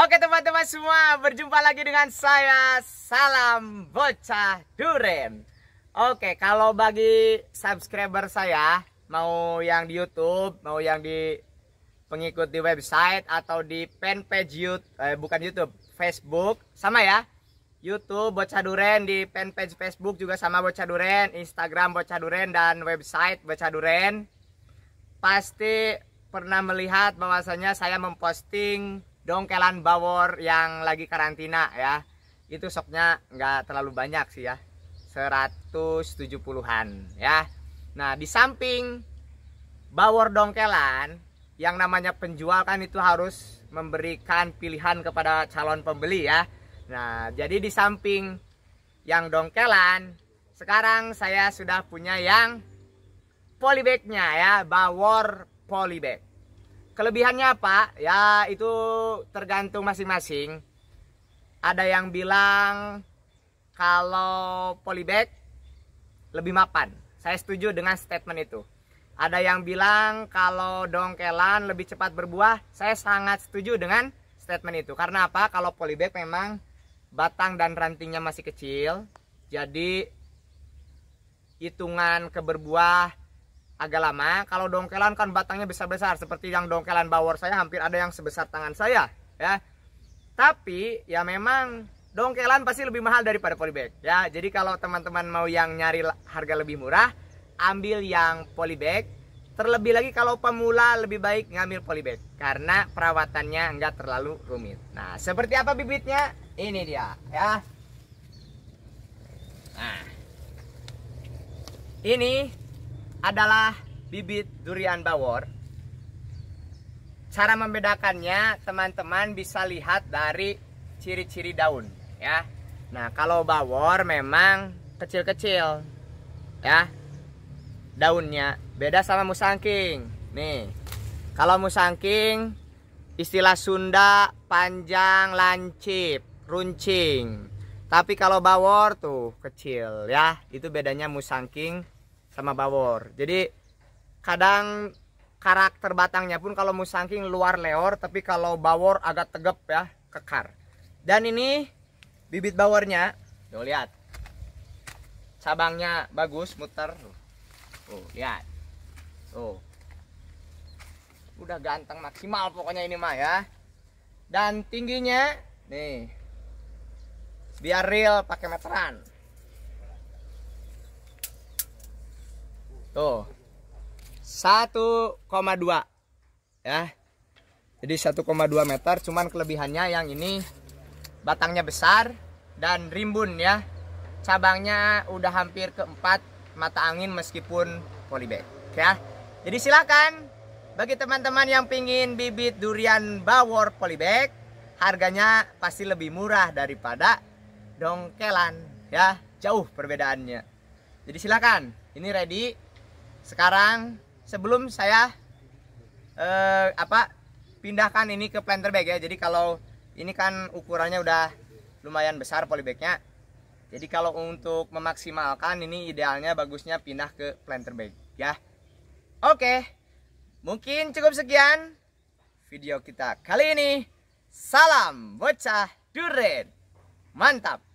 Oke teman-teman semua, berjumpa lagi dengan saya Salam Bocah Duren. Oke, kalau bagi subscriber saya mau yang di YouTube, mau yang di pengikut di website atau di fanpage YouTube, eh, bukan YouTube, Facebook, sama ya. YouTube Bocah Duren di fanpage Facebook juga sama Bocah Duren, Instagram Bocah Duren dan website Bocah Duren. Pasti pernah melihat bahwasanya saya memposting dongkelan bawor yang lagi karantina ya itu soknya nggak terlalu banyak sih ya 170-an ya nah di samping bawor dongkelan yang namanya penjual kan itu harus memberikan pilihan kepada calon pembeli ya nah jadi di samping yang dongkelan sekarang saya sudah punya yang polybagnya ya bawor polybag kelebihannya apa ya itu tergantung masing-masing ada yang bilang kalau polybag lebih mapan saya setuju dengan statement itu ada yang bilang kalau dongkelan lebih cepat berbuah saya sangat setuju dengan statement itu karena apa kalau polybag memang batang dan rantingnya masih kecil jadi hitungan keberbuah agak lama. Kalau dongkelan kan batangnya besar-besar seperti yang dongkelan bawor saya hampir ada yang sebesar tangan saya ya. Tapi ya memang dongkelan pasti lebih mahal daripada polybag ya. Jadi kalau teman-teman mau yang nyari harga lebih murah, ambil yang polybag. Terlebih lagi kalau pemula lebih baik ngambil polybag karena perawatannya nggak terlalu rumit. Nah, seperti apa bibitnya? Ini dia ya. Nah. Ini adalah bibit durian bawor. Cara membedakannya teman-teman bisa lihat dari ciri-ciri daun ya. Nah, kalau bawor memang kecil-kecil ya. Daunnya beda sama musangking. Nih. Kalau musangking istilah Sunda panjang lancip, runcing. Tapi kalau bawor tuh kecil ya. Itu bedanya musangking sama bawor jadi kadang karakter batangnya pun kalau musangking luar leor tapi kalau bawor agak tegap ya kekar dan ini bibit bawornya tuh lihat cabangnya bagus muter tuh lihat tuh udah ganteng maksimal pokoknya ini mah ya dan tingginya nih biar real pakai meteran Tuh. 1,2 ya. Jadi 1,2 meter, cuman kelebihannya yang ini batangnya besar dan rimbun ya. Cabangnya udah hampir keempat mata angin meskipun polybag ya. Jadi silakan bagi teman-teman yang pingin bibit durian bawor polybag, harganya pasti lebih murah daripada dongkelan ya, jauh perbedaannya. Jadi silakan, ini ready sekarang sebelum saya uh, apa pindahkan ini ke planter bag ya jadi kalau ini kan ukurannya udah lumayan besar polybagnya jadi kalau untuk memaksimalkan ini idealnya bagusnya pindah ke planter bag ya oke mungkin cukup sekian video kita kali ini salam bocah duren mantap